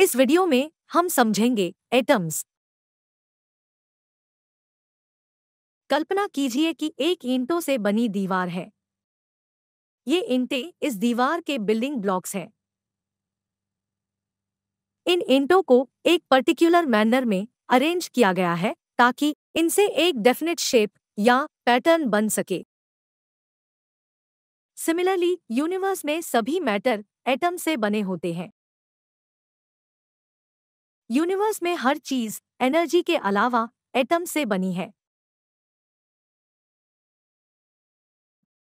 इस वीडियो में हम समझेंगे एटम्स कल्पना कीजिए कि एक ईंटों से बनी दीवार है ये इंटे इस दीवार के बिल्डिंग ब्लॉक्स हैं इन ईंटों को एक पर्टिकुलर मैनर में अरेंज किया गया है ताकि इनसे एक डेफिनेट शेप या पैटर्न बन सके सिमिलरली यूनिवर्स में सभी मैटर एटम से बने होते हैं यूनिवर्स में हर चीज एनर्जी के अलावा एटम से बनी है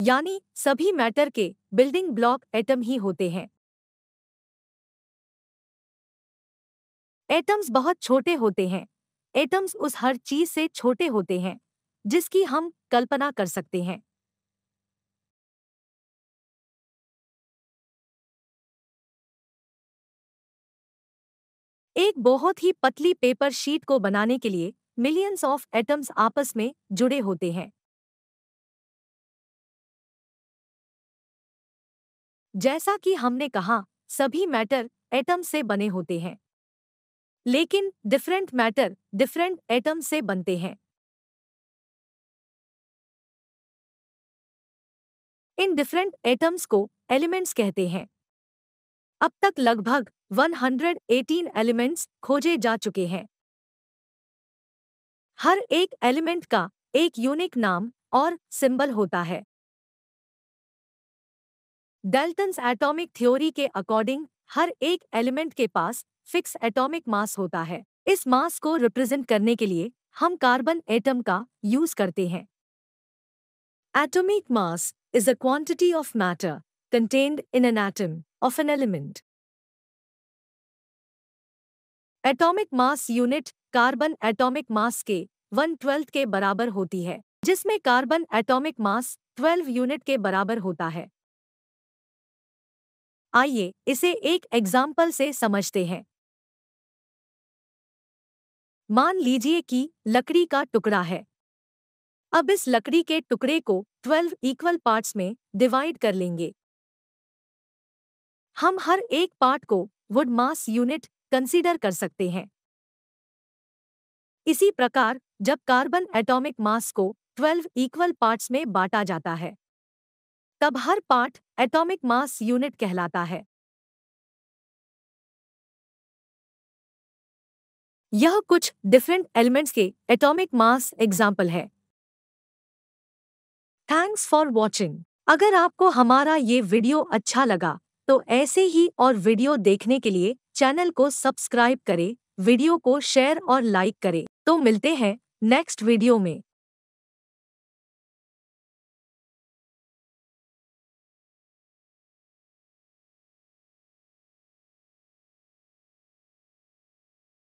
यानी सभी मैटर के बिल्डिंग ब्लॉक एटम ही होते हैं एटम्स बहुत छोटे होते हैं एटम्स उस हर चीज से छोटे होते हैं जिसकी हम कल्पना कर सकते हैं एक बहुत ही पतली पेपर शीट को बनाने के लिए मिलियंस ऑफ एटम्स आपस में जुड़े होते हैं जैसा कि हमने कहा सभी मैटर एटम से बने होते हैं लेकिन डिफरेंट मैटर डिफरेंट एटम से बनते हैं इन डिफरेंट एटम्स को एलिमेंट्स कहते हैं अब तक लगभग 118 एलिमेंट्स खोजे जा चुके हैं हर एक एलिमेंट का एक यूनिक नाम और सिंबल होता है डेल्टन्स एटॉमिक थ्योरी के अकॉर्डिंग हर एक एलिमेंट के पास फिक्स एटॉमिक मास होता है इस मास को रिप्रेजेंट करने के लिए हम कार्बन एटम का यूज करते हैं atomic mass is a quantity of matter contained in an atom of an element. Atomic mass unit carbon atomic mass के वन ट्वेल्थ के बराबर होती है जिसमें carbon atomic mass twelve unit के बराबर होता है आइए इसे एक एग्जाम्पल से समझते हैं मान लीजिए कि लकड़ी का टुकड़ा है अब इस लकड़ी के टुकड़े को ट्वेल्व इक्वल पार्ट्स में डिवाइड कर लेंगे हम हर एक पार्ट को वुड मास यूनिट कंसीडर कर सकते हैं इसी प्रकार जब कार्बन एटॉमिक मास को 12 इक्वल पार्ट्स में बांटा जाता है तब हर पार्ट एटॉमिक मास यूनिट कहलाता है यह कुछ डिफरेंट एलिमेंट्स के एटॉमिक मास एग्जाम्पल है थैंक्स फॉर वॉचिंग अगर आपको हमारा ये वीडियो अच्छा लगा तो ऐसे ही और वीडियो देखने के लिए चैनल को सब्सक्राइब करें वीडियो को शेयर और लाइक करें तो मिलते हैं नेक्स्ट वीडियो में